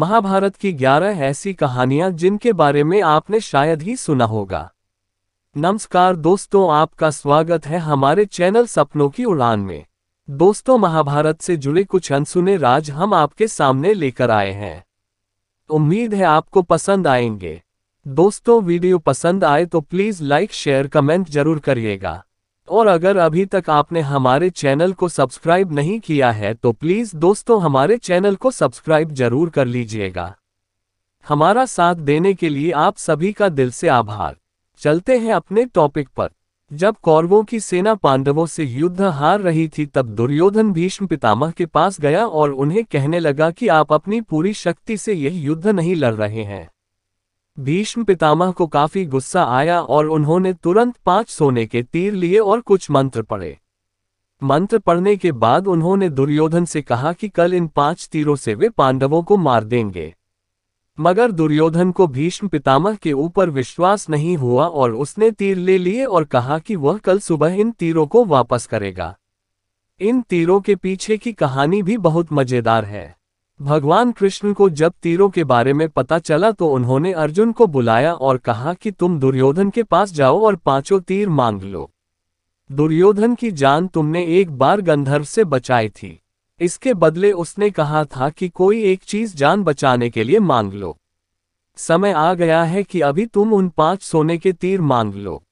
महाभारत की 11 ऐसी कहानियां जिनके बारे में आपने शायद ही सुना होगा नमस्कार दोस्तों आपका स्वागत है हमारे चैनल सपनों की उड़ान में दोस्तों महाभारत से जुड़े कुछ अनसुने राज हम आपके सामने लेकर आए हैं उम्मीद है आपको पसंद आएंगे दोस्तों वीडियो पसंद आए तो प्लीज़ लाइक शेयर कमेंट जरूर करिएगा और अगर अभी तक आपने हमारे चैनल को सब्सक्राइब नहीं किया है तो प्लीज़ दोस्तों हमारे चैनल को सब्सक्राइब जरूर कर लीजिएगा हमारा साथ देने के लिए आप सभी का दिल से आभार चलते हैं अपने टॉपिक पर जब कौरवों की सेना पांडवों से युद्ध हार रही थी तब दुर्योधन भीष्म पितामह के पास गया और उन्हें कहने लगा कि आप अपनी पूरी शक्ति से यह युद्ध नहीं लड़ रहे हैं भीष्म पितामह को काफी गुस्सा आया और उन्होंने तुरंत पांच सोने के तीर लिए और कुछ मंत्र पढ़े मंत्र पढ़ने के बाद उन्होंने दुर्योधन से कहा कि कल इन पांच तीरों से वे पांडवों को मार देंगे मगर दुर्योधन को भीष्म पितामह के ऊपर विश्वास नहीं हुआ और उसने तीर ले लिए और कहा कि वह कल सुबह इन तीरों को वापस करेगा इन तीरों के पीछे की कहानी भी बहुत मजेदार है भगवान कृष्ण को जब तीरों के बारे में पता चला तो उन्होंने अर्जुन को बुलाया और कहा कि तुम दुर्योधन के पास जाओ और पांचों तीर मांग लो दुर्योधन की जान तुमने एक बार गंधर्व से बचाई थी इसके बदले उसने कहा था कि कोई एक चीज जान बचाने के लिए मांग लो समय आ गया है कि अभी तुम उन पांच सोने के तीर मांग लो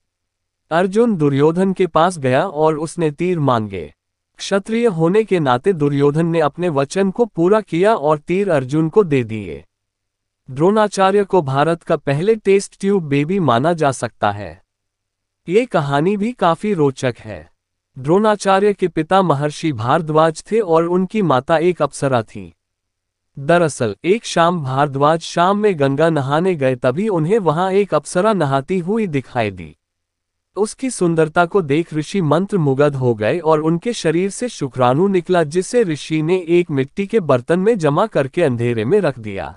अर्जुन दुर्योधन के पास गया और उसने तीर मांगे क्षत्रिय होने के नाते दुर्योधन ने अपने वचन को पूरा किया और तीर अर्जुन को दे दिए द्रोणाचार्य को भारत का पहले टेस्ट ट्यूब बेबी माना जा सकता है ये कहानी भी काफी रोचक है द्रोणाचार्य के पिता महर्षि भारद्वाज थे और उनकी माता एक अप्सरा थी दरअसल एक शाम भारद्वाज शाम में गंगा नहाने गए तभी उन्हें वहां एक अप्सरा नहाती हुई दिखाई दी उसकी सुंदरता को देख ऋषि मंत्र मुगध हो गए और उनके शरीर से शुक्राणु निकला जिसे ऋषि ने एक मिट्टी के बर्तन में जमा करके अंधेरे में रख दिया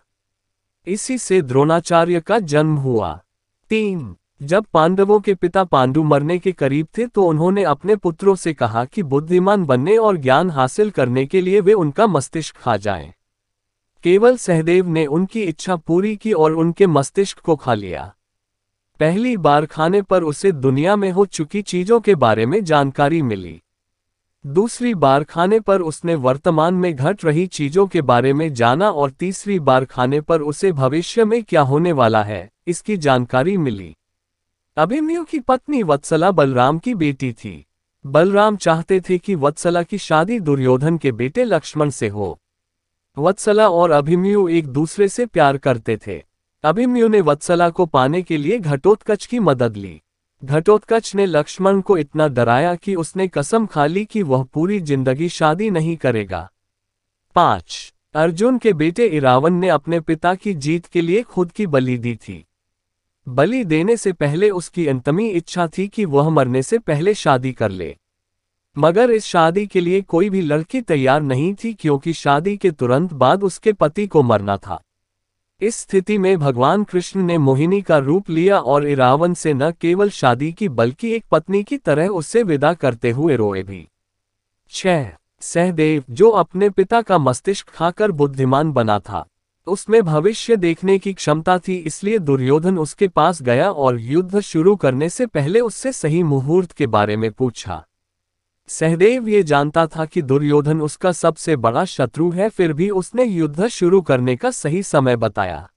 इसी से द्रोणाचार्य का जन्म हुआ तीन जब पांडवों के पिता पांडु मरने के करीब थे तो उन्होंने अपने पुत्रों से कहा कि बुद्धिमान बनने और ज्ञान हासिल करने के लिए वे उनका मस्तिष्क खा जाएं। केवल सहदेव ने उनकी इच्छा पूरी की और उनके मस्तिष्क को खा लिया पहली बार खाने पर उसे दुनिया में हो चुकी चीजों के बारे में जानकारी मिली दूसरी बार खाने पर उसने वर्तमान में घट रही चीजों के बारे में जाना और तीसरी बार खाने पर उसे भविष्य में क्या होने वाला है इसकी जानकारी मिली अभिमयु की पत्नी वत्सला बलराम की बेटी थी बलराम चाहते थे कि वत्सला की शादी दुर्योधन के बेटे लक्ष्मण से हो वत्सला और अभिमयु एक दूसरे से प्यार करते थे अभिमन्यु ने वत्सला को पाने के लिए घटोत्कच की मदद ली घटोत्कच ने लक्ष्मण को इतना डराया कि उसने कसम खा ली कि वह पूरी जिंदगी शादी नहीं करेगा पांच अर्जुन के बेटे इरावन ने अपने पिता की जीत के लिए खुद की बलि दी थी बलि देने से पहले उसकी अंतमी इच्छा थी कि वह मरने से पहले शादी कर ले मगर इस शादी के लिए कोई भी लड़की तैयार नहीं थी क्योंकि शादी के तुरंत बाद उसके पति को मरना था इस स्थिति में भगवान कृष्ण ने मोहिनी का रूप लिया और इरावन से न केवल शादी की बल्कि एक पत्नी की तरह उससे विदा करते हुए रोए भी छह सहदेव जो अपने पिता का मस्तिष्क खाकर बुद्धिमान बना था उसमें भविष्य देखने की क्षमता थी इसलिए दुर्योधन उसके पास गया और युद्ध शुरू करने से पहले उससे सही मुहूर्त के बारे में पूछा सहदेव ये जानता था कि दुर्योधन उसका सबसे बड़ा शत्रु है फिर भी उसने युद्ध शुरू करने का सही समय बताया